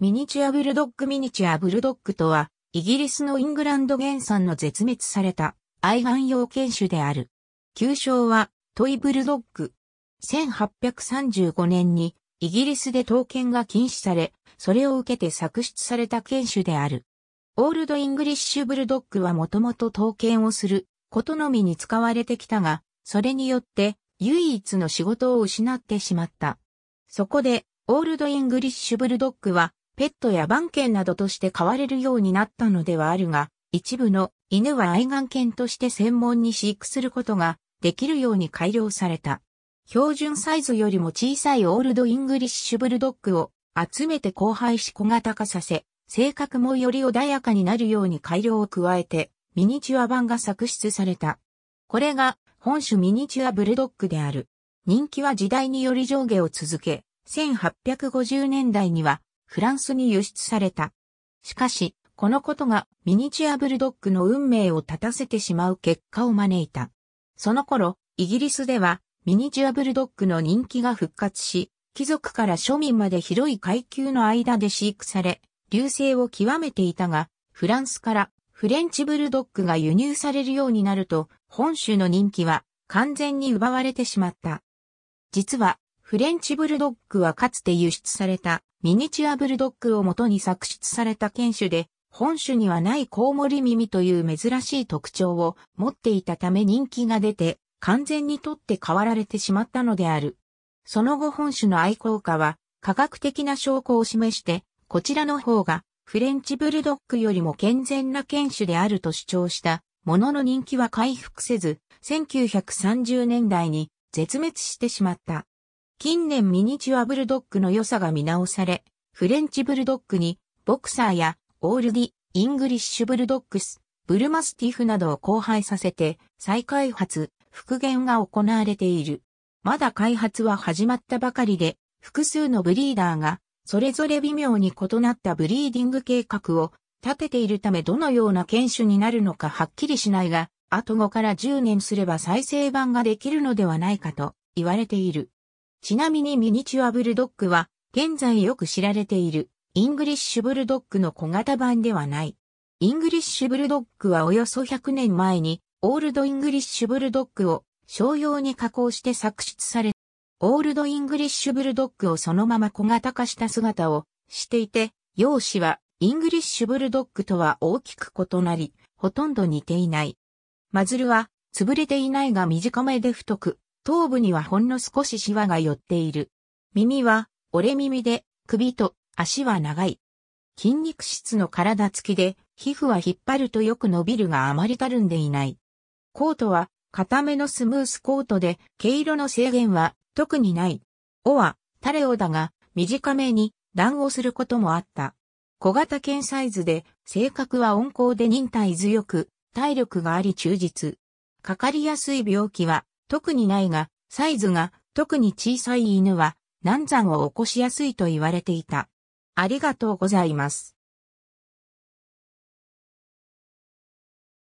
ミニチュアブルドッグミニチュアブルドッグとは、イギリスのイングランド原産の絶滅された愛玩用犬種である。旧称はトイブルドッグ。1835年にイギリスで刀剣が禁止され、それを受けて作出された犬種である。オールドイングリッシュブルドッグはもともと刀剣をすることのみに使われてきたが、それによって唯一の仕事を失ってしまった。そこで、オールドイングリッシュブルドッグはペットや番犬などとして飼われるようになったのではあるが、一部の犬は愛玩犬として専門に飼育することができるように改良された。標準サイズよりも小さいオールドイングリッシュブルドッグを集めて交配し小型化させ、性格もより穏やかになるように改良を加えて、ミニチュア版が作出された。これが本種ミニチュアブルドッグである。人気は時代により上下を続け、1850年代にはフランスに輸出された。しかし、このことがミニチュアブルドッグの運命を立たせてしまう結果を招いた。その頃、イギリスではミニチュアブルドッグの人気が復活し、貴族から庶民まで広い階級の間で飼育され、流星を極めていたが、フランスからフレンチブルドッグが輸入されるようになると、本州の人気は完全に奪われてしまった。実は、フレンチブルドッグはかつて輸出されたミニチュアブルドッグを元に作出された犬種で、本種にはないコウモリ耳という珍しい特徴を持っていたため人気が出て、完全に取って代わられてしまったのである。その後本種の愛好家は、科学的な証拠を示して、こちらの方が、フレンチブルドッグよりも健全な犬種であると主張した、ものの人気は回復せず、1930年代に絶滅してしまった。近年ミニチュアブルドッグの良さが見直され、フレンチブルドッグに、ボクサーや、オールディ、イングリッシュブルドッグス、ブルマスティフなどを交配させて、再開発、復元が行われている。まだ開発は始まったばかりで、複数のブリーダーが、それぞれ微妙に異なったブリーディング計画を立てているためどのような犬種になるのかはっきりしないが、あと5から10年すれば再生版ができるのではないかと言われている。ちなみにミニチュアブルドッグは、現在よく知られている、イングリッシュブルドッグの小型版ではない。イングリッシュブルドッグはおよそ100年前に、オールドイングリッシュブルドッグを商用に加工して作出され、オールドイングリッシュブルドッグをそのまま小型化した姿をしていて、容姿はイングリッシュブルドッグとは大きく異なり、ほとんど似ていない。マズルは潰れていないが短めで太く、頭部にはほんの少しシワが寄っている。耳は折れ耳で、首と足は長い。筋肉質の体つきで、皮膚は引っ張るとよく伸びるがあまりたるんでいない。コートは、固めのスムースコートで、毛色の制限は特にない。尾は、タレオだが、短めに乱をすることもあった。小型犬サイズで、性格は温厚で忍耐強く、体力があり忠実。かかりやすい病気は、特にないが、サイズが特に小さい犬は難産を起こしやすいと言われていた。ありがとうございます。